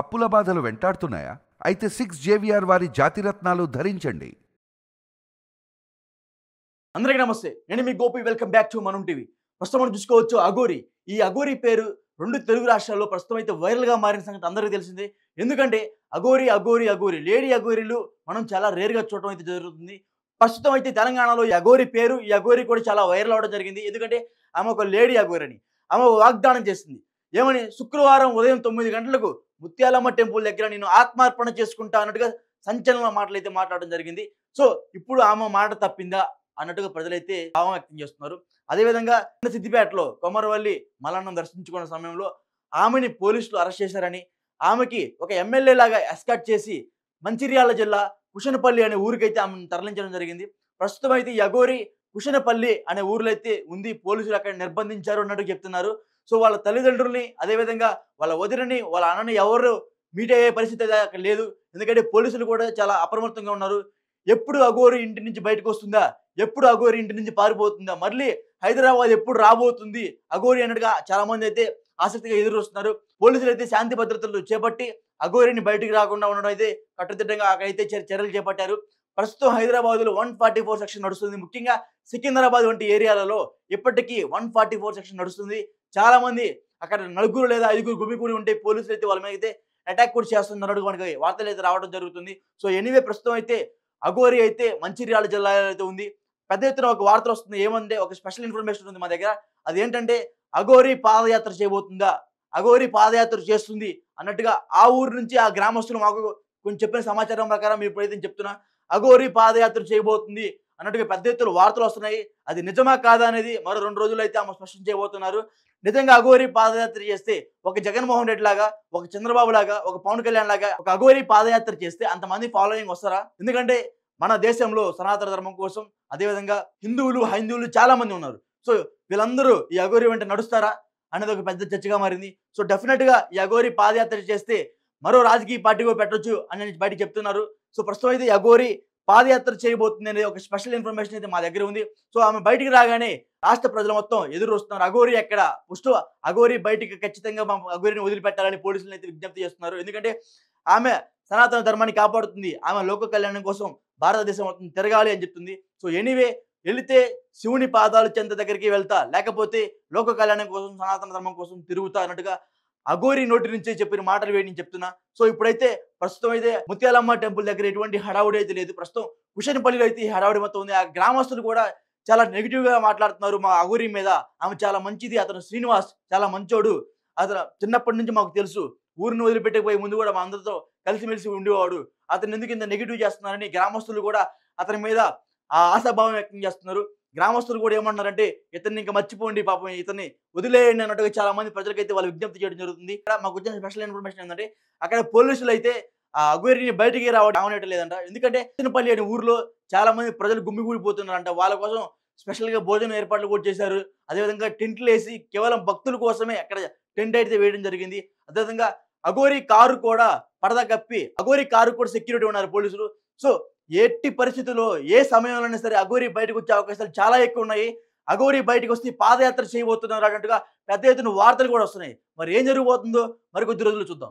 అప్పుల బాధలు వెంటాడుతున్నాయా అయితే సిక్స్ జేవిఆర్ వారి జాతిరత్నాలు ధరించండి అందరికీ నమస్తే నేను మీ Gopi welcome back to Manam TV ప్రస్తుతం మనం చూసుకోవచ్చు అగోరి ఈ అగోరి పేరు రెండు తెలుగు రాష్ట్రాల్లో ప్రస్తుతం అయితే గా మారిన సంగతి అందరికీ తెలిసిందే ఎందుకంటే అగోరి అగోరి అగోరి లేడీ అగోరీలు మనం చాలా గా చూడటం అయితే జరుగుతుంది ప్రస్తుతం అయితే తెలంగాణలో ఈ అగోరి పేరు ఈ అగోరి కూడా చాలా వైరల్ అవడం జరిగింది ఎందుకంటే ఆమె ఒక లేడీ అగోరి అని ఆమె వాగ్దానం చేసింది ఏమని శుక్రవారం ఉదయం తొమ్మిది గంటలకు ముత్యాలమ్మ టెంపుల్ దగ్గర నేను ఆత్మార్పణ చేసుకుంటా అన్నట్టుగా సంచలన మాటలు అయితే మాట్లాడడం జరిగింది సో ఇప్పుడు ఆమె మాట తప్పిందా అన్నట్టుగా ప్రజలైతే భావం వ్యక్తం చేస్తున్నారు అదేవిధంగా సిద్దిపేటలో కొమరవల్లి మలన్నం దర్శించుకున్న సమయంలో ఆమెని పోలీసులు అరెస్ట్ చేశారని ఆమెకి ఒక ఎమ్మెల్యే లాగా ఎస్కాట్ చేసి మంచిర్యాల జిల్లా కుషనపల్లి అనే ఊరికైతే ఆమెను తరలించడం జరిగింది ప్రస్తుతం అయితే యగోరి కుషనపల్లి అనే ఊర్లో అయితే ఉంది పోలీసులు అక్కడ నిర్బంధించారు అన్నట్టు చెప్తున్నారు సో వాళ్ళ తల్లిదండ్రుల్ని అదేవిధంగా వాళ్ళ వదిలిని వాళ్ళ అన్నని ఎవరు మీట్ అయ్యే పరిస్థితి అక్కడ లేదు ఎందుకంటే పోలీసులు కూడా చాలా అప్రమత్తంగా ఉన్నారు ఎప్పుడు అఘోరి ఇంటి నుంచి బయటకు వస్తుందా ఎప్పుడు అఘోరి ఇంటి నుంచి పారిపోతుందా మళ్ళీ హైదరాబాద్ ఎప్పుడు రాబోతుంది అఘోరి అన్నట్టుగా చాలా మంది అయితే ఆసక్తిగా ఎదురొస్తున్నారు పోలీసులు అయితే శాంతి భద్రతలు చేపట్టి అఘోరిని బయటికి రాకుండా ఉండడం అయితే కట్టుదిట్టంగా అయితే చర్యలు చేపట్టారు ప్రస్తుతం హైదరాబాద్లో వన్ ఫార్టీ ఫోర్ సెక్షన్ నడుస్తుంది ముఖ్యంగా సికింద్రాబాద్ వంటి ఏరియాలలో ఇప్పటికీ వన్ ఫార్టీ ఫోర్ సెక్షన్ నడుస్తుంది చాలా మంది అక్కడ నలుగురు లేదా ఐదుగురు గుమికూడి ఉంటే పోలీసులు అయితే వాళ్ళ మీద అయితే అటాక్ కూడా చేస్తున్నారు మనకి వార్తలు అయితే రావడం జరుగుతుంది సో ఎనీవే ప్రస్తుతం అయితే అఘోరి అయితే మంచిర్యాల జిల్లాలో అయితే ఉంది పెద్ద ఎత్తున ఒక వార్త వస్తుంది ఏమంటే ఒక స్పెషల్ ఇన్ఫర్మేషన్ ఉంది మా దగ్గర అదేంటంటే అఘోరి పాదయాత్ర చేయబోతుందా అఘోరి పాదయాత్ర చేస్తుంది అన్నట్టుగా ఆ ఊరు నుంచి ఆ గ్రామస్తులు మాకు కొంచెం చెప్పిన సమాచారం ప్రకారం ఇప్పుడైతే చెప్తున్నా అఘోరి పాదయాత్ర చేయబోతుంది అన్నట్టుగా పెద్ద ఎత్తున వార్తలు వస్తున్నాయి అది నిజమా కాదా అనేది మరో రెండు రోజులు అయితే ఆమె స్పష్టం చేయబోతున్నారు నిజంగా అఘోరి పాదయాత్ర చేస్తే ఒక జగన్మోహన్ రెడ్డి లాగా ఒక చంద్రబాబు లాగా ఒక పవన్ కళ్యాణ్ లాగా ఒక అఘోరి పాదయాత్ర చేస్తే అంతమంది ఫాలోయింగ్ వస్తారా ఎందుకంటే మన దేశంలో సనాతన ధర్మం కోసం అదేవిధంగా హిందువులు హైందువులు చాలా మంది ఉన్నారు సో వీళ్ళందరూ ఈ అఘోరి వెంట నడుస్తారా అనేది ఒక పెద్ద చర్చగా మారింది సో డెఫినెట్గా ఈ అఘోరి పాదయాత్ర చేస్తే మరో రాజకీయ పార్టీగా పెట్టొచ్చు అని బయట చెప్తున్నారు సో ప్రస్తుతం అయితే అఘోరి పాదయాత్ర చేయబోతుంది అనేది ఒక స్పెషల్ ఇన్ఫర్మేషన్ అయితే మా దగ్గర ఉంది సో ఆమె బయటికి రాగానే రాష్ట్ర ప్రజలు మొత్తం ఎదురు వస్తున్నారు అఘోరి ఎక్కడ ఫస్ట్ అఘోరి బయటికి ఖచ్చితంగా మా అఘోరిని వదిలిపెట్టాలని పోలీసులను అయితే విజ్ఞప్తి చేస్తున్నారు ఎందుకంటే ఆమె సనాతన ధర్మాన్ని కాపాడుతుంది ఆమె లోక కళ్యాణం కోసం భారతదేశం మొత్తం తిరగాలి అని చెప్తుంది సో ఎనీవే వెళితే శివుని పాదాలు చెంత దగ్గరికి వెళ్తా లేకపోతే లోక కళ్యాణం కోసం సనాతన ధర్మం కోసం తిరుగుతా అన్నట్టుగా అఘోరి నోటి నుంచే చెప్పిన మాటలు వేయని చెప్తున్నా సో ఇప్పుడైతే ప్రస్తుతం అయితే ముత్యాలమ్మ టెంపుల్ దగ్గర ఎటువంటి హడావుడి అయితే లేదు ప్రస్తుతం కుషన్పల్లిలో అయితే ఈ హడావుడి మొత్తం ఉంది ఆ గ్రామస్తులు కూడా చాలా గా మాట్లాడుతున్నారు మా అఘోరి మీద ఆమె చాలా మంచిది అతను శ్రీనివాస్ చాలా మంచోడు అతను చిన్నప్పటి నుంచి మాకు తెలుసు ఊరిని వదిలిపెట్టకపోయే ముందు కూడా మా అందరితో కలిసిమెలిసి ఉండేవాడు అతను ఎందుకు ఇంత నెగిటివ్ చేస్తున్నారని గ్రామస్తులు కూడా అతని మీద ఆ ఆశాభావం వ్యక్తం చేస్తున్నారు గ్రామస్తులు కూడా ఏమంటున్నారంటే ఇతన్ని ఇంకా మర్చిపోండి పాపం ఇతన్ని వదిలేయండి అన్నట్టుగా చాలా మంది ప్రజలకైతే వాళ్ళు విజ్ఞప్తి చేయడం జరుగుతుంది మాకు వచ్చిన స్పెషల్ ఇన్ఫర్మేషన్ ఏంటంటే అక్కడ పోలీసులు అయితే ఆ అగ్వేరిని బయటికి రావడం అవనటం లేదంట ఎందుకంటే చిన్నపల్లి అనే ఊర్లో చాలా మంది ప్రజలు గుమ్మిగూడిపోతున్నారంట వాళ్ళ కోసం స్పెషల్గా భోజనం ఏర్పాట్లు కూడా చేశారు అదేవిధంగా టెంట్లు వేసి కేవలం భక్తుల కోసమే అక్కడ టెంట్ అయితే వేయడం జరిగింది అదేవిధంగా అఘోరి కారు కూడా పడద కప్పి అఘోరి కారు కూడా సెక్యూరిటీ ఉన్నారు పోలీసులు సో ఎట్టి పరిస్థితుల్లో ఏ సమయంలోనే సరే అఘోరి బయటకు వచ్చే అవకాశాలు చాలా ఎక్కువ ఉన్నాయి అఘోరి బయటకు వస్తే పాదయాత్ర చేయబోతున్నారు అన్నట్టుగా పెద్ద ఎత్తున వార్తలు కూడా వస్తున్నాయి మరి ఏం జరగబోతుందో మరి కొద్ది రోజులు చూద్దాం